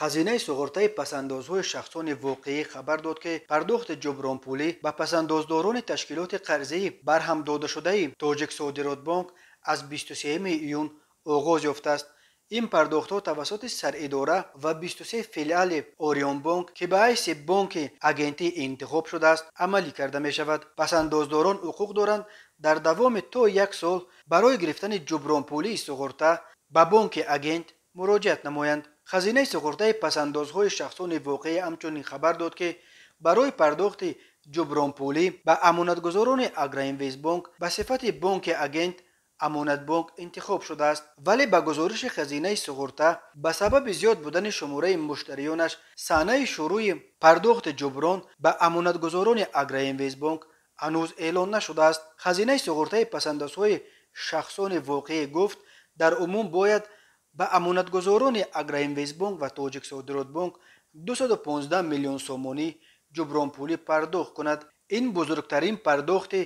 хазинаи суғуртаи пасандозҳои шахсони воқеӣ хабар дод ки пардохти ҷубронпулӣ ба пасандоздорони ташкилоти қарзии барҳамдодашудаи тоҷик содиротбонк аз 23 июн оғоз ёфтааст ин пардохтҳо тавассути саридора ва 23 филиали орионбонк ки ба ҳайси бонки агентӣ интихоб шудааст амалӣ карда мешавад пасандоздорон ҳуқуқ доранд дар давоми то як сол барои гирифтани ҷубронпулии суғурта ба бонки агент муроҷиат намоянд хазинаи суғуртаи пасандозҳои шахсони воқеӣ ҳамчунин хабар дод ки барои пардохти ҷубронпулӣ ба амонатгузорони агроинвестбонк ба сифати бонки агент амонатбонк интихоб шудааст вале ба гузориши хазинаи суғурта ба сабаби зиёд будани шумораи муштариёнаш санаи шурӯи пардохти ҷуброн ба амонатгузорони агроинвестбонк ҳанӯз эълон нашудааст хазинаи суғуртаи пасандозҳои шахсони воқеӣ гуфт дар умум бояд ба амонатгузорони аграинвестбонк ва тоҷик содиротбонк 215 миллион сомонӣ ҷубронпулӣ пардохт кунад ин бузургтарин пардохти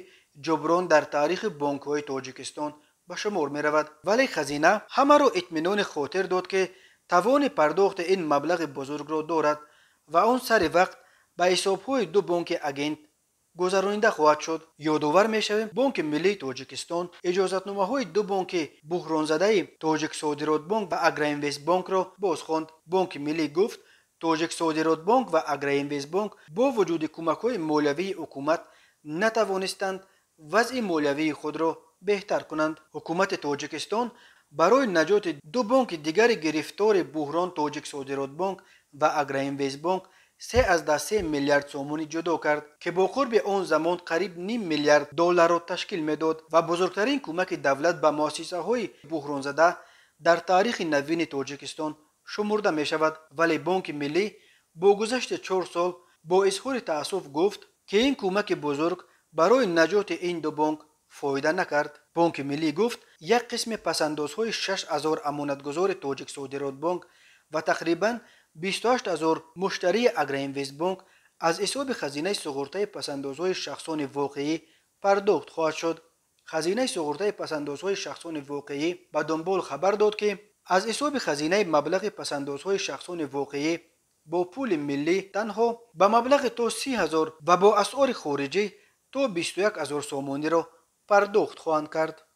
ҷуброн дар таърихи бонкҳои тоҷикистон ба шумор меравад вале хазина ҳамаро итминони хотир дод ки тавони пардохти ин маблағи бузургро дорад ва он сари вақт ба ҳисобҳои ду бонки агент гузаронида хоҳад шуд ёдовар мешавем бонки миллии тоҷикистон иҷозатномаҳои ду бонки буҳронзадаи тоҷик содиротбонк ва агроинвестбонкро бозхонд бонки миллӣ гуфт тоҷик содиротбонк ва агроинвестбонк бо вуҷуди кӯмакҳои молиявии ҳукумат натавонистанд вазъи молиявии худро беҳтар кунанд ҳукумати тоҷикистон барои наҷоти ду бонки дигари гирифтори буҳрон тоҷик содиротбонк ва агроинвестбонк سه از ده سه میلیارد سومونی جدا کرد که با قرب آن زمان قریب نیم میلیارد دلار را تشکیل میداد و بزرگترین کمک دولت به مؤسسه های بحران زده در تاریخ نوین تاجیکستان شمرده می شود ولی بانک ملی با گذشت چهار سال با اظهار تاسف گفت که این کمک بزرگ برای نجات این دو بانک فایده نکرد بانک ملی گفت یک قسم پسندازهای 6000 امانتگذار تاجیک صادرات بانک و تقریباً 28 هزار مشتری اگرین ویز بانک از حساب خزینه سغورته پسندازوی شخصان واقعی پرداخت خواهد شد. خزینه سغورته پسندازوی شخصان واقعی به دنبال خبر داد که از حساب خزینه مبلغ پسندازوی شخصان واقعی با پول ملی تنها به مبلغ تا 30 هزار و با اسعار خارجی تا 21 هزار سامانی را پرداخت خواهند کرد.